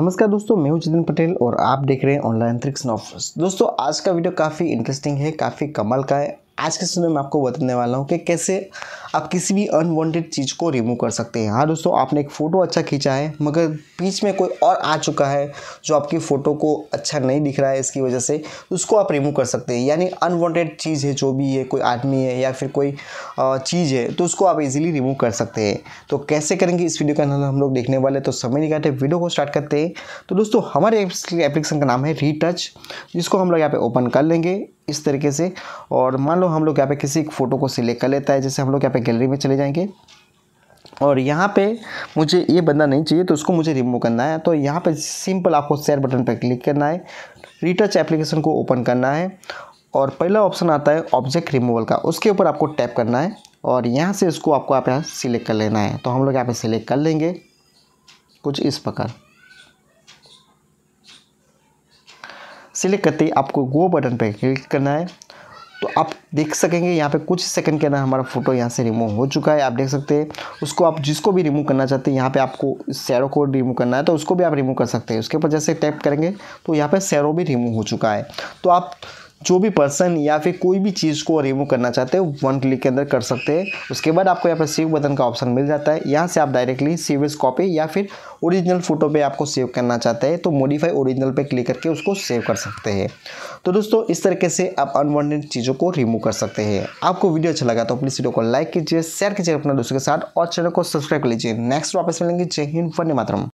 नमस्कार दोस्तों मैं हूं जितिन पटेल और आप देख रहे हैं ऑनलाइन थ्रिक्स नॉफर्स दोस्तों आज का वीडियो काफ़ी इंटरेस्टिंग है काफ़ी कमल का है आज के समय में आपको बताने वाला हूँ कि कैसे आप किसी भी अनवांटेड चीज़ को रिमूव कर सकते हैं हाँ दोस्तों आपने एक फ़ोटो अच्छा खींचा है मगर बीच में कोई और आ चुका है जो आपकी फ़ोटो को अच्छा नहीं दिख रहा है इसकी वजह से उसको आप रिमूव कर सकते हैं यानी अनवांटेड चीज़ है जो भी है कोई आदमी है या फिर कोई चीज़ है तो उसको आप इजीली रिमूव कर सकते हैं तो कैसे करेंगे इस वीडियो का हम लोग देखने वाले तो समय निकालते वीडियो को स्टार्ट करते हैं तो दोस्तों हमारे एप्लीकेशन का नाम है रीटच जिसको हम लोग यहाँ पे ओपन कर लेंगे इस तरीके से और मान लो हम लोग यहाँ पे किसी एक फ़ोटो को सिलेक्ट कर लेता है जैसे हम लोग यहाँ पे गैलरी में चले जाएंगे और यहाँ पे मुझे ये बंदा नहीं चाहिए तो उसको मुझे रिमूव करना है तो यहाँ पे सिंपल आपको शेयर बटन पर क्लिक करना है रिटच एप्लीकेशन को ओपन करना है और पहला ऑप्शन आता है ऑब्जेक्ट रिमूवल का उसके ऊपर आपको टैप करना है और यहाँ से इसको आपको आप यहाँ सिलेक्ट कर लेना है तो हम लोग यहाँ पर सिलेक्ट कर लेंगे कुछ इस प्रकार सिलेक्ट करते ही आपको गो बटन पर क्लिक करना है तो आप देख सकेंगे यहाँ पे कुछ सेकंड के अंदर हमारा फोटो यहाँ से रिमूव हो चुका है आप देख सकते हैं उसको आप जिसको भी रिमूव करना चाहते हैं यहाँ पे आपको सैरो को रिमूव करना है तो उसको भी आप रिमूव कर सकते हैं उसके ऊपर जैसे टैप करेंगे तो यहाँ पे सैरो भी रिमूव हो चुका है तो आप जो भी पर्सन या फिर कोई भी चीज़ को रिमूव करना चाहते हो वन क्लिक के अंदर कर सकते हैं उसके बाद आपको यहाँ पर सेव बटन का ऑप्शन मिल जाता है यहाँ से आप डायरेक्टली सेव कॉपी या फिर ओरिजिनल फ़ोटो पे आपको सेव करना चाहते हैं तो मॉडिफाई ओरिजिनल पे क्लिक करके उसको सेव कर सकते हैं तो दोस्तों इस तरीके से आप अनवॉन्टेड चीज़ों को रिमूव कर सकते हैं आपको वीडियो अच्छा लगा तो प्लीज़ वीडियो को लाइक कीजिए शेयर कीजिए अपने दोस्तों के साथ और चैनल को सब्सक्राइब कर लीजिए नेक्स्ट वापस मिलेंगे जय हिंद वंदे मातरम